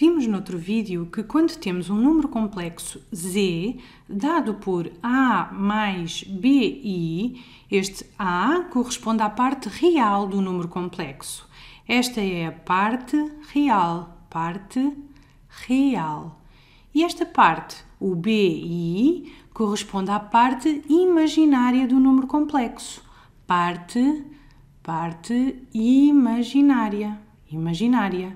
Vimos noutro vídeo que quando temos um número complexo z dado por a mais bi, este a corresponde à parte real do número complexo. Esta é a parte real, parte real. E esta parte, o bi, corresponde à parte imaginária do número complexo. Parte, parte imaginária, imaginária.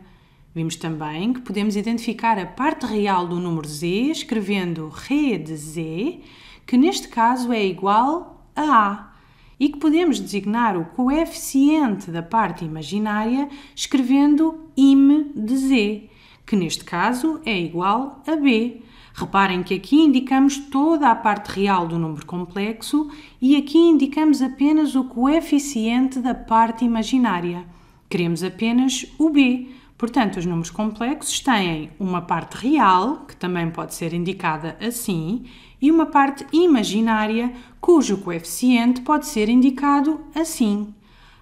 Vimos também que podemos identificar a parte real do número z escrevendo re de z, que neste caso é igual a a, e que podemos designar o coeficiente da parte imaginária escrevendo im de z, que neste caso é igual a b. Reparem que aqui indicamos toda a parte real do número complexo e aqui indicamos apenas o coeficiente da parte imaginária. Queremos apenas o b, Portanto, os números complexos têm uma parte real, que também pode ser indicada assim, e uma parte imaginária, cujo coeficiente pode ser indicado assim.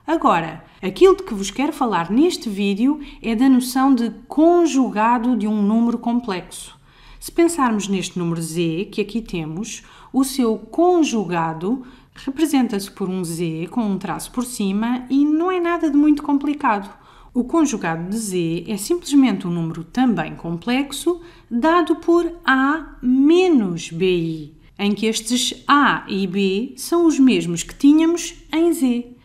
Agora, aquilo de que vos quero falar neste vídeo é da noção de conjugado de um número complexo. Se pensarmos neste número z que aqui temos, o seu conjugado representa-se por um z com um traço por cima e não é nada de muito complicado. O conjugado de z é simplesmente um número também complexo dado por a menos bi, em que estes a e b são os mesmos que tínhamos em z.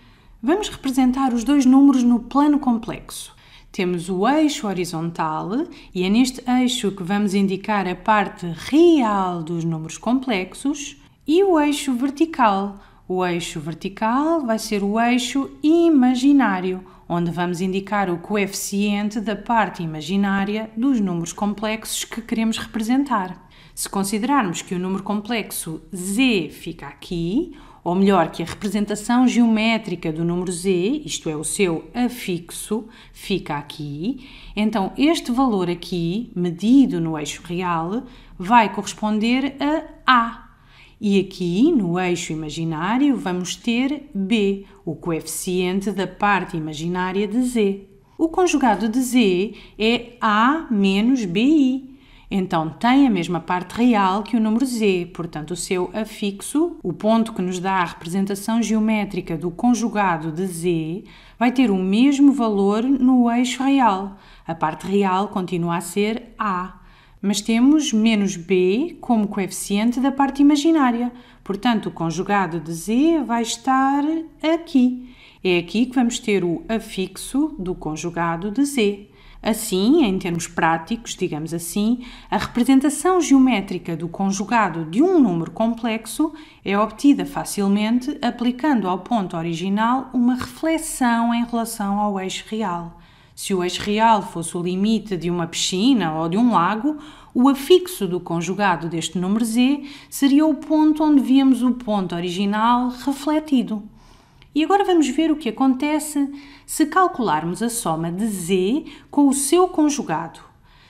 Vamos representar os dois números no plano complexo. Temos o eixo horizontal e é neste eixo que vamos indicar a parte real dos números complexos e o eixo vertical, o eixo vertical vai ser o eixo imaginário, onde vamos indicar o coeficiente da parte imaginária dos números complexos que queremos representar. Se considerarmos que o número complexo z fica aqui, ou melhor, que a representação geométrica do número z, isto é, o seu afixo, fica aqui, então este valor aqui, medido no eixo real, vai corresponder a A, e aqui, no eixo imaginário, vamos ter b, o coeficiente da parte imaginária de z. O conjugado de z é a menos bi. Então tem a mesma parte real que o número z, portanto o seu afixo, o ponto que nos dá a representação geométrica do conjugado de z, vai ter o mesmo valor no eixo real. A parte real continua a ser a. Mas temos menos b como coeficiente da parte imaginária. Portanto, o conjugado de z vai estar aqui. É aqui que vamos ter o afixo do conjugado de z. Assim, em termos práticos, digamos assim, a representação geométrica do conjugado de um número complexo é obtida facilmente aplicando ao ponto original uma reflexão em relação ao eixo real. Se o eixo real fosse o limite de uma piscina ou de um lago, o afixo do conjugado deste número z seria o ponto onde víamos o ponto original refletido. E agora vamos ver o que acontece se calcularmos a soma de z com o seu conjugado.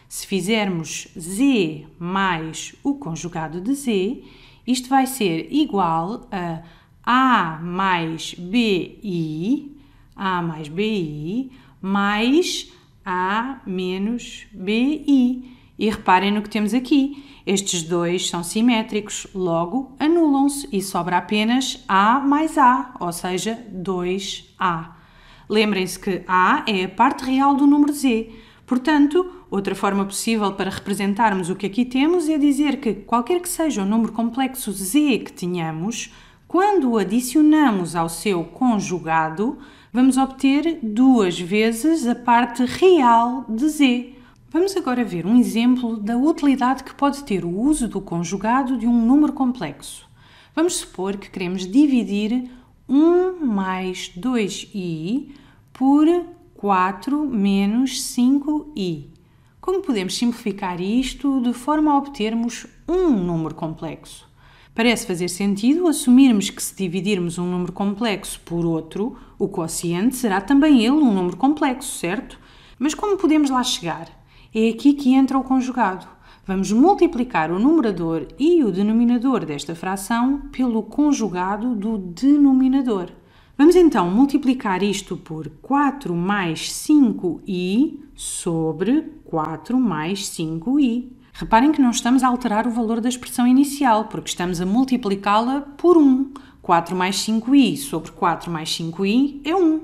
Se fizermos z mais o conjugado de z, isto vai ser igual a a mais bi, a mais bi mais A menos BI. E reparem no que temos aqui. Estes dois são simétricos, logo anulam-se e sobra apenas A mais A, ou seja, 2A. Lembrem-se que A é a parte real do número Z. Portanto, outra forma possível para representarmos o que aqui temos é dizer que qualquer que seja o número complexo Z que tenhamos, quando o adicionamos ao seu conjugado, vamos obter duas vezes a parte real de z. Vamos agora ver um exemplo da utilidade que pode ter o uso do conjugado de um número complexo. Vamos supor que queremos dividir 1 mais 2i por 4 menos 5i. Como podemos simplificar isto de forma a obtermos um número complexo? Parece fazer sentido assumirmos que, se dividirmos um número complexo por outro, o quociente será também ele um número complexo, certo? Mas como podemos lá chegar? É aqui que entra o conjugado. Vamos multiplicar o numerador e o denominador desta fração pelo conjugado do denominador. Vamos então multiplicar isto por 4 mais 5i sobre 4 mais 5i. Reparem que não estamos a alterar o valor da expressão inicial, porque estamos a multiplicá-la por 1. 4 mais 5i sobre 4 mais 5i é 1.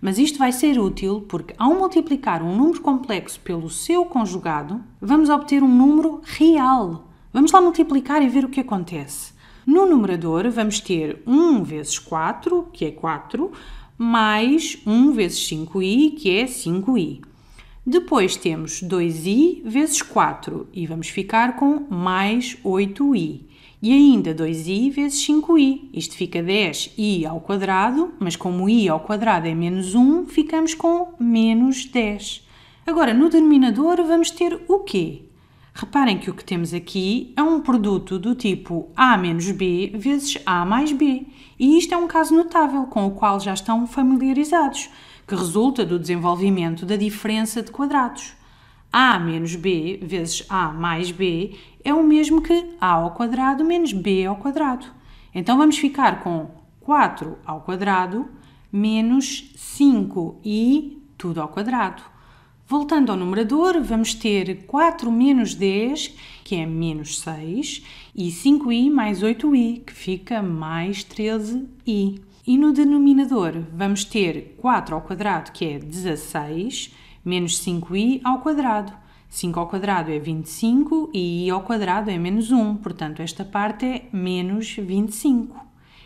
Mas isto vai ser útil porque, ao multiplicar um número complexo pelo seu conjugado, vamos obter um número real. Vamos lá multiplicar e ver o que acontece. No numerador, vamos ter 1 vezes 4, que é 4, mais 1 vezes 5i, que é 5i. Depois temos 2i vezes 4 e vamos ficar com mais 8i. E ainda 2i vezes 5i. Isto fica 10i ao quadrado, mas como i ao quadrado é menos 1, ficamos com menos 10. Agora, no denominador vamos ter o quê? Reparem que o que temos aqui é um produto do tipo a menos b vezes a mais b. E isto é um caso notável com o qual já estão familiarizados que resulta do desenvolvimento da diferença de quadrados. a menos b vezes a mais b é o mesmo que a ao quadrado menos b ao quadrado. Então vamos ficar com 4 ao quadrado menos 5i tudo ao quadrado. Voltando ao numerador, vamos ter 4 menos 10, que é menos 6, e 5i mais 8i, que fica mais 13i. E no denominador vamos ter 4 ao quadrado, que é 16, menos 5i ao quadrado. 5 ao quadrado é 25 e i ao quadrado é menos 1, portanto esta parte é menos 25.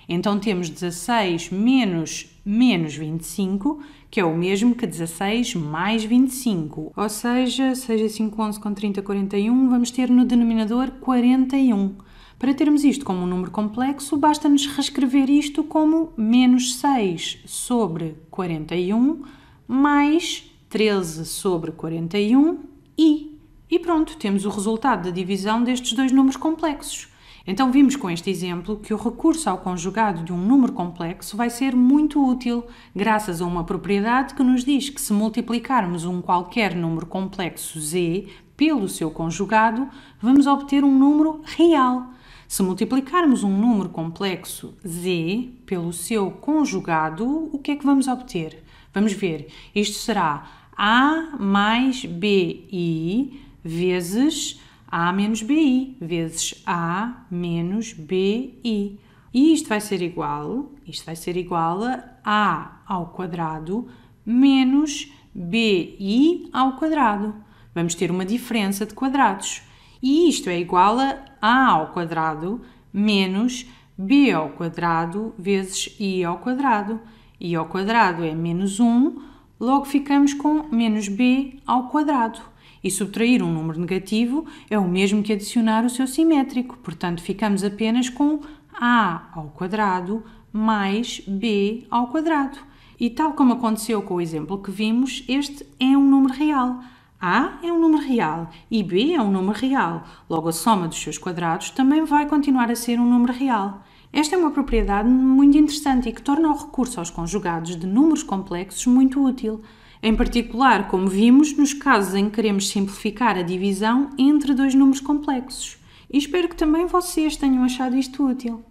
Então temos 16 menos menos 25, que é o mesmo que 16 mais 25. Ou seja, 6 5, 11 com 30, 41, vamos ter no denominador 41. Para termos isto como um número complexo, basta-nos reescrever isto como menos 6 sobre 41 mais 13 sobre 41 e. E pronto, temos o resultado da divisão destes dois números complexos. Então, vimos com este exemplo que o recurso ao conjugado de um número complexo vai ser muito útil, graças a uma propriedade que nos diz que se multiplicarmos um qualquer número complexo z pelo seu conjugado, vamos obter um número real. Se multiplicarmos um número complexo z pelo seu conjugado, o que é que vamos obter? Vamos ver. Isto será a mais bi vezes a menos bi vezes a menos bi. E isto vai ser igual, isto vai ser igual a a ao quadrado menos bi ao quadrado. Vamos ter uma diferença de quadrados. E isto é igual a a ao quadrado menos b ao quadrado vezes i ao quadrado. i ao quadrado é menos 1, logo ficamos com menos b ao quadrado. E subtrair um número negativo é o mesmo que adicionar o seu simétrico, portanto ficamos apenas com a ao quadrado mais b ao quadrado. E tal como aconteceu com o exemplo que vimos, este é um número real. A é um número real e B é um número real, logo a soma dos seus quadrados também vai continuar a ser um número real. Esta é uma propriedade muito interessante e que torna o recurso aos conjugados de números complexos muito útil, em particular, como vimos, nos casos em que queremos simplificar a divisão entre dois números complexos. E espero que também vocês tenham achado isto útil.